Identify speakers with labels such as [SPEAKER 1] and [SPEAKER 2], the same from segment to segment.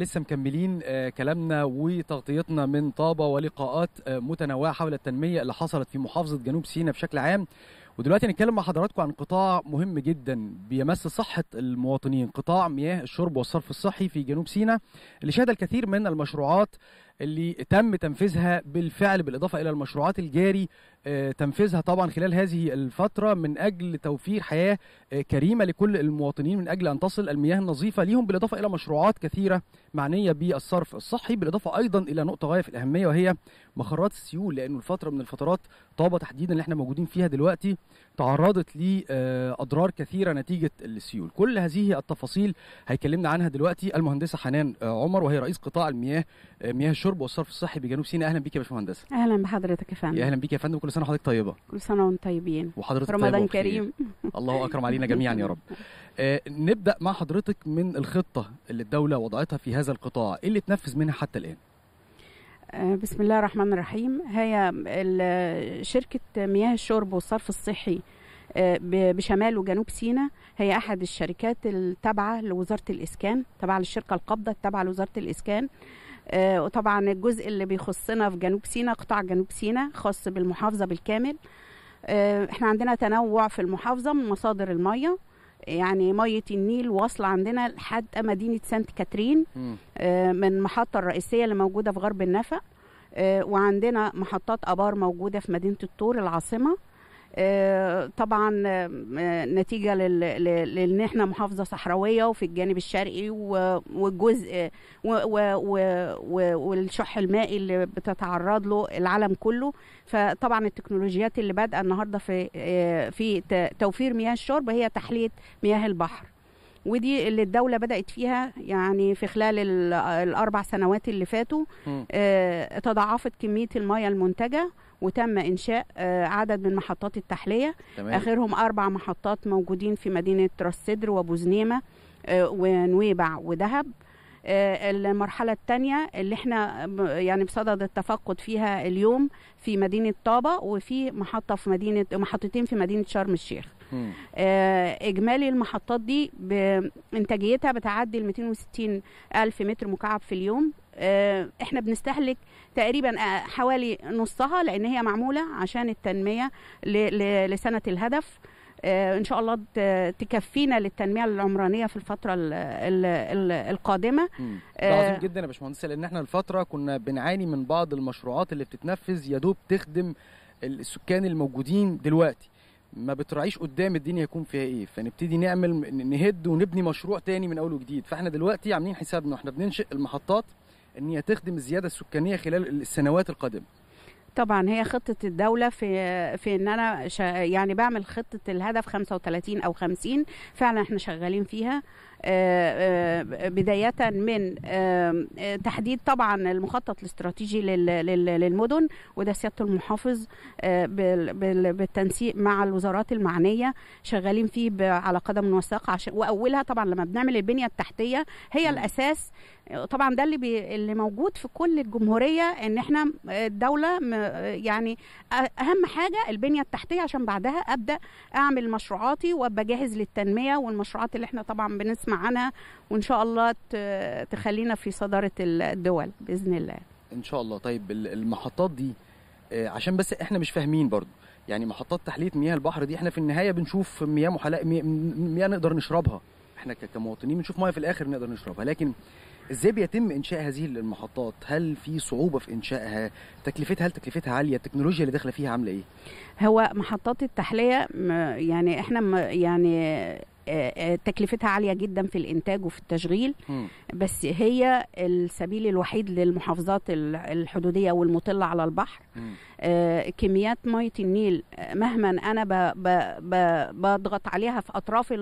[SPEAKER 1] لسه مكملين آه، كلامنا وتغطيتنا من طابة ولقاءات آه، متنوعة حول التنمية اللي حصلت في محافظة جنوب سيناء بشكل عام ودلوقتي هنتكلم مع حضراتكم عن قطاع مهم جدا بيمس صحة المواطنين قطاع مياه الشرب والصرف الصحي في جنوب سيناء اللي شهد الكثير من المشروعات اللي تم تنفيذها بالفعل بالاضافه الى المشروعات الجاري آه، تنفيذها طبعا خلال هذه الفتره من اجل توفير حياه آه، كريمه لكل المواطنين من اجل ان تصل المياه النظيفه ليهم بالاضافه الى مشروعات كثيره معنيه بالصرف الصحي بالاضافه ايضا الى نقطه غايه في الاهميه وهي مخرات السيول لانه الفتره من الفترات طابه تحديدا اللي احنا موجودين فيها دلوقتي تعرضت لأضرار آه، كثيرة نتيجة السيول كل هذه التفاصيل هيكلمنا عنها دلوقتي المهندسة حنان آه، عمر وهي رئيس قطاع المياه آه، مياه الشرب والصرف الصحي بجنوب سيناء أهلا بيك يا باشمهندسة
[SPEAKER 2] أهلا بحضرتك يا
[SPEAKER 1] فندم أهلا بيك يا فندم كل سنة وحضرتك طيبة
[SPEAKER 2] كل سنة وانتم طيبين وحضرتك رمضان طيبة كريم
[SPEAKER 1] الله أكرم علينا جميعا يا رب آه نبدأ مع حضرتك من الخطة اللي الدولة وضعتها في هذا القطاع إيه اللي اتنفذ منها حتى الآن
[SPEAKER 2] بسم الله الرحمن الرحيم هي شركة مياه الشرب والصرف الصحي آه، بشمال وجنوب سيناء هي أحد الشركات التابعة لوزارة الإسكان تابعة للشركة القابضة التابعة لوزارة الإسكان آه، وطبعا الجزء اللي بيخصنا في جنوب سيناء قطاع جنوب سيناء خاص بالمحافظة بالكامل آه، احنا عندنا تنوع في المحافظة من مصادر المية يعني ميه النيل واصله عندنا لحد مدينه سانت كاترين من المحطه الرئيسيه اللي موجوده في غرب النفق آه، وعندنا محطات ابار موجوده في مدينه الطور العاصمه آه، طبعا آه، نتيجه لان احنا محافظه صحراويه وفي الجانب الشرقي والجزء والشح المائي اللي بتتعرض له العالم كله فطبعا التكنولوجيات اللي بادئه النهارده في في توفير مياه الشرب هي تحليه مياه البحر ودي اللي الدوله بدات فيها يعني في خلال الاربع سنوات اللي فاتوا آه، تضاعفت كميه المية المنتجه وتم انشاء آه، عدد من محطات التحليه تمام. اخرهم اربع محطات موجودين في مدينه راس سدر وبوزنيمة زنيمه آه، ونويبع ودهب آه، المرحله الثانيه اللي احنا يعني بصدد التفقد فيها اليوم في مدينه طابه وفي محطه في مدينه محطتين في مدينه شرم الشيخ آه، اجمالي المحطات دي بانتاجيتها بتعدي ال 260 الف متر مكعب في اليوم آه، احنا بنستهلك تقريبا حوالي نصها لان هي معموله عشان التنميه لسنه الهدف آه، ان شاء الله تكفينا للتنميه العمرانيه في الفتره الـ الـ الـ القادمه
[SPEAKER 1] آه، ده عظيم جدا يا باشمهندس لان احنا الفتره كنا بنعاني من بعض المشروعات اللي بتتنفذ يا دوب تخدم السكان الموجودين دلوقتي ما بتراعيش قدام الدنيا هيكون فيها ايه فنبتدي نعمل نهد ونبني مشروع تاني من اول وجديد فاحنا دلوقتي عاملين حسابنا احنا بننشئ المحطات ان هي تخدم الزياده السكانيه خلال السنوات القادمه طبعا هي
[SPEAKER 2] خطه الدوله في في ان انا يعني بعمل خطه الهدف 35 او 50 فعلا احنا شغالين فيها بداية من تحديد طبعا المخطط الاستراتيجي للمدن وده سيادة المحافظ آه، بالتنسيق مع الوزارات المعنية شغالين فيه على قدم وساق وأولها طبعا لما بنعمل البنية التحتية هي الأساس طبعا ده اللي بي اللي موجود في كل الجمهوريه ان احنا آه، الدوله يعني اهم حاجه البنيه التحتيه عشان بعدها ابدا اعمل مشروعاتي وابقى جاهز للتنميه والمشروعات اللي احنا طبعا بنسمع معانا وان شاء الله تخلينا في صداره الدول باذن الله
[SPEAKER 1] ان شاء الله طيب المحطات دي آه، عشان بس احنا مش فاهمين برضو يعني محطات تحليه مياه البحر دي احنا في النهايه بنشوف مياه محلاء مياه نقدر نشربها احنا كمواطنين بنشوف مياه في الاخر نقدر نشربها لكن ازاي بيتم انشاء هذه المحطات هل في صعوبه في انشائها تكلفتها هل تكلفتها عاليه التكنولوجيا اللي داخله فيها عامله ايه هو محطات التحليه يعني احنا يعني
[SPEAKER 2] آه، آه، تكلفتها عاليه جدا في الانتاج وفي التشغيل بس هي السبيل الوحيد للمحافظات الحدوديه والمطله على البحر آه، كميات ميه النيل مهما انا بضغط عليها في اطراف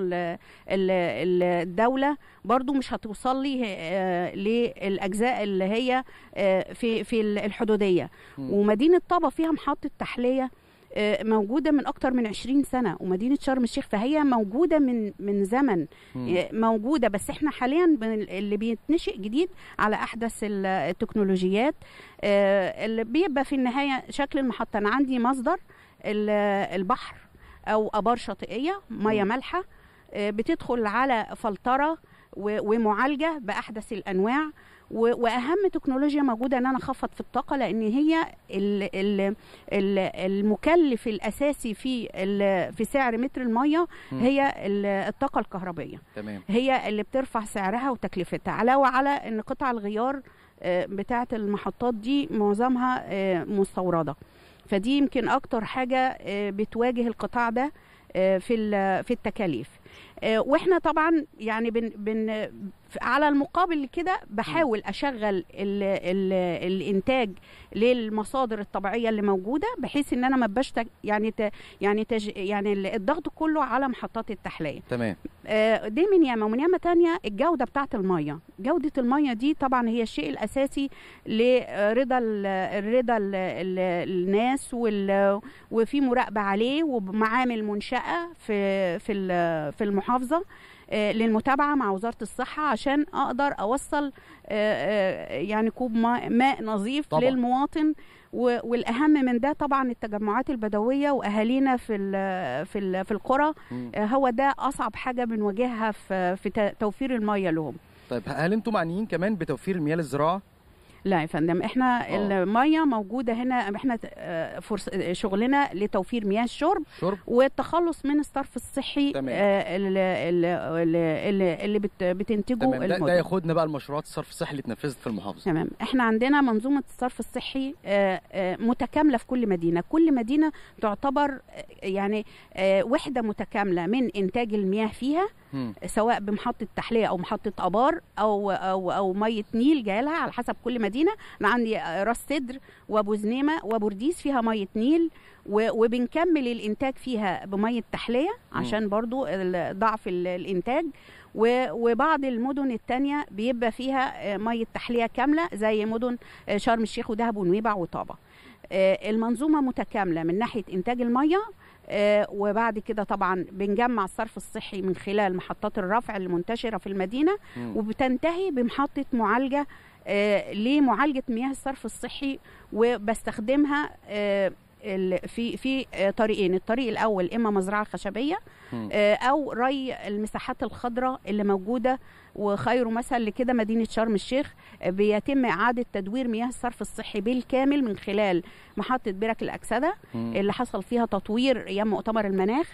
[SPEAKER 2] الدوله برضو مش هتوصل لي للاجزاء اللي هي في في الحدوديه ومدينه طابه فيها محطه تحليه آه، موجوده من اكتر من 20 سنه ومدينه شرم الشيخ فهي موجوده من من زمن آه، موجوده بس احنا حاليا اللي بيتنشئ جديد على احدث التكنولوجيات آه، اللي بيبقى في النهايه شكل المحطه انا عندي مصدر البحر او ابار شاطئيه ميه مالحه بتدخل على فلتره ومعالجه باحدث الانواع واهم تكنولوجيا موجوده ان انا اخفض في الطاقه لان هي الـ الـ الـ المكلف الاساسي في في سعر متر الميه هي الطاقه الكهربائيه تمام. هي اللي بترفع سعرها وتكلفتها علاوه على ان قطع الغيار آه، بتاعه المحطات دي معظمها آه، مستورده فدي يمكن اكتر حاجه آه، بتواجه القطاع ده في في التكاليف واحنا طبعا يعني بن بن على المقابل كده بحاول اشغل الـ الـ الانتاج للمصادر الطبيعيه اللي موجوده بحيث ان انا ما ابقاش يعني ت يعني تج يعني الضغط كله على محطات التحليه تمام آه دي من ياما ومن ياما تانية الجوده بتاعه الميه جوده الميه دي طبعا هي الشيء الاساسي لرضا الرضا الناس وال وفي مراقبه عليه ومعامل منشاه في في في المحافظه آه، للمتابعه مع وزاره الصحه عشان اقدر اوصل آه، آه، يعني كوب ماء نظيف طبعا. للمواطن والاهم من ده طبعا التجمعات البدويه واهالينا في الـ في الـ في القرى هو ده اصعب حاجه بنواجهها في في توفير الميه لهم
[SPEAKER 1] طيب هل انتم معنيين كمان بتوفير المياه للزراعه لا يا فندم احنا أوه.
[SPEAKER 2] الميه موجوده هنا احنا آه، فرص شغلنا لتوفير مياه الشرب شرب. والتخلص من الصرف الصحي آه، تمام. اللي, اللي بتنتجه تمام. ده ياخدنا
[SPEAKER 1] بقى المشروعات الصرف الصحي اللي اتنفذت في المحافظه تمام
[SPEAKER 2] احنا عندنا منظومه الصرف الصحي آه، متكامله في كل مدينه كل مدينه تعتبر يعني وحده متكامله من انتاج المياه فيها سواء بمحطه تحليه او محطه ابار او او او ميه نيل جايه على حسب كل مدينه انا عندي راس سدر وابو زنيمه وبورديس فيها ميه نيل وبنكمل الانتاج فيها بميه تحليه عشان برضو ضعف الانتاج وبعض المدن التانية بيبقى فيها ميه تحليه كامله زي مدن شرم الشيخ ودهب ونويبع وطابه آه، المنظومه متكامله من ناحيه انتاج الميه آه، وبعد كده طبعا بنجمع الصرف الصحي من خلال محطات الرفع المنتشره في المدينه وبتنتهي بمحطه معالجه آه، لمعالجه مياه الصرف الصحي وبستخدمها آه، في في طريقين الطريق الاول اما مزرعه خشبيه آه، او ري المساحات الخضراء اللي موجوده وخير مثل لكده مدينه شرم الشيخ آه، بيتم اعاده تدوير مياه الصرف الصحي بالكامل من خلال محطه برك الاكسده اللي حصل فيها تطوير ايام مؤتمر المناخ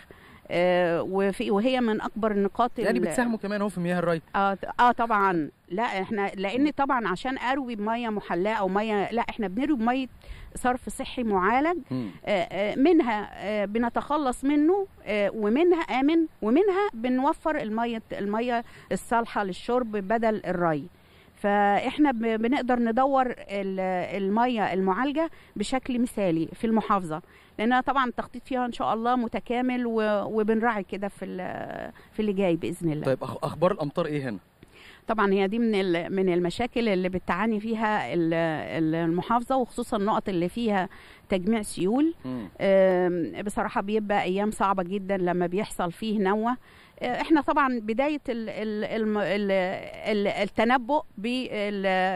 [SPEAKER 2] آه، وفي وهي من اكبر النقاط يعني بتساهموا
[SPEAKER 1] كمان اهو في مياه الري
[SPEAKER 2] اه اه طبعا لا احنا لان طبعا عشان اروي بميه محلاه او ميه لا احنا بنروي بميه صرف صحي معالج آه، آه، منها بنتخلص منه ومنها امن ومنها بنوفر الميه الميه الصالحه للشرب بدل الري فاحنا بنقدر ندور الميه المعالجه بشكل مثالي في المحافظه لان طبعا التخطيط فيها ان شاء الله متكامل وبنراعي كده في
[SPEAKER 1] في اللي جاي باذن الله طيب اخبار الامطار ايه هنا
[SPEAKER 2] طبعا هي دي من من المشاكل اللي بتعاني فيها المحافظه وخصوصا النقط اللي فيها تجميع سيول بصراحه بيبقى ايام صعبه جدا لما بيحصل فيه نوه آه، احنا طبعا بدايه الـ الـ الـ الـ الـ التنبؤ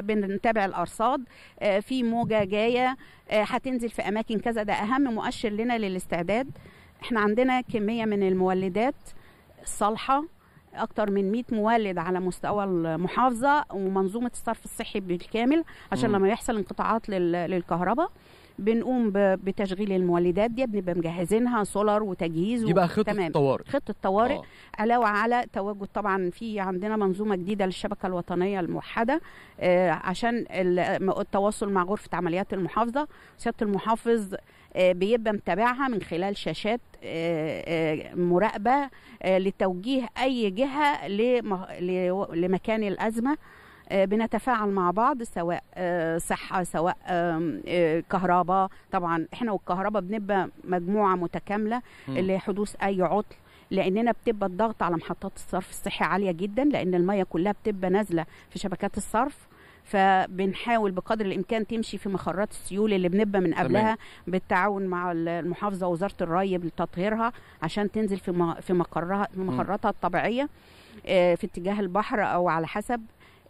[SPEAKER 2] بنتابع الارصاد آه، في موجه جايه آه، هتنزل في اماكن كذا ده اهم مؤشر لنا للاستعداد احنا عندنا كميه من المولدات صالحه اكتر من 100 مولد على مستوى المحافظه ومنظومه الصرف الصحي بالكامل عشان م. لما يحصل انقطاعات للكهرباء بنقوم بتشغيل المولدات دي بنبقى مجهزينها سولار وتجهيز يبقى خطه تمام. الطوارئ خطه طوارئ آه. علاوه على تواجد طبعا في عندنا منظومه جديده للشبكه الوطنيه الموحده آه عشان التواصل مع غرفه عمليات المحافظه سياده المحافظ آه، بيبقى متابعها من خلال شاشات آه، آه، مراقبه لتوجيه اي جهه لمكان الازمه آه، بنتفاعل مع بعض سواء آه، صحه سواء آه، كهرباء طبعا احنا والكهرباء بنبقى مجموعه متكامله لحدوث اي عطل لاننا بتبقى الضغط على محطات الصرف الصحي عاليه جدا لان الميه كلها بتبقى نازله في شبكات الصرف فبنحاول بقدر الامكان تمشي في مخرات السيول اللي بنبقى من قبلها تمام. بالتعاون مع المحافظه وزاره الري لتطهيرها عشان تنزل في في مقرها في مخراتها الطبيعيه في اتجاه البحر او على حسب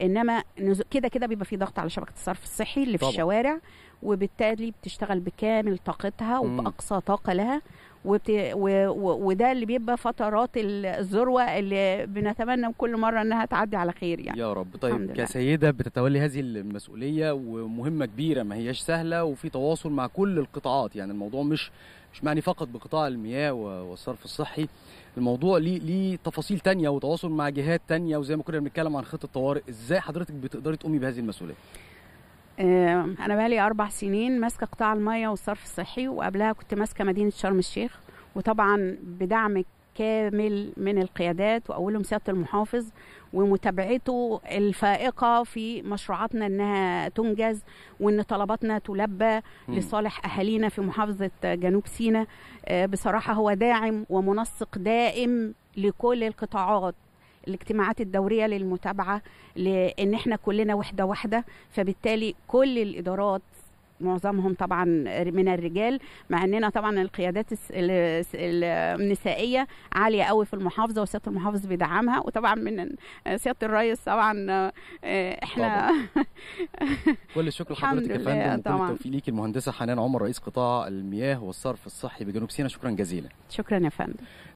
[SPEAKER 2] انما كده كده بيبقى في ضغط على شبكه الصرف الصحي اللي في طبعا. الشوارع وبالتالي بتشتغل بكامل طاقتها وباقصى طاقه لها وبت... و... و... وده اللي بيبقى فترات الذروه اللي بنتمنى كل مره انها تعدي على خير يعني
[SPEAKER 1] يا رب طيب كسيده بتتولي هذه المسؤوليه ومهمه كبيره ما هياش سهله وفي تواصل مع كل القطاعات يعني الموضوع مش مش معني فقط بقطاع المياه والصرف الصحي الموضوع ليه ليه تفاصيل تانية وتواصل مع جهات تانية وزي ما كنا بنتكلم عن خطه الطوارئ ازاي حضرتك بتقدري تقومي بهذه المسؤوليه
[SPEAKER 2] آه، انا بقالي اربع سنين ماسكه قطاع المياه والصرف الصحي وقبلها كنت ماسكه مدينه شرم الشيخ وطبعا بدعمك كامل من القيادات واولهم سياده المحافظ ومتابعته الفائقه في مشروعاتنا انها تنجز وان طلباتنا تلبى لصالح اهالينا في محافظه جنوب سيناء آه، بصراحه هو داعم ومنسق دائم لكل القطاعات الاجتماعات الدوريه للمتابعه لان احنا كلنا وحده واحده فبالتالي كل الادارات معظمهم طبعا من الرجال مع اننا طبعا القيادات النسائيه عاليه قوي في المحافظه وسياده المحافظ بيدعمها وطبعا من سياده الرئيس طبعا آه، احنا
[SPEAKER 1] كل الشكر لحضرتك يا فندم وكل التوفيق ليك المهندسه حنان عمر رئيس قطاع المياه والصرف الصحي بجنوب سيناء شكرا جزيلا
[SPEAKER 2] شكرا يا فندم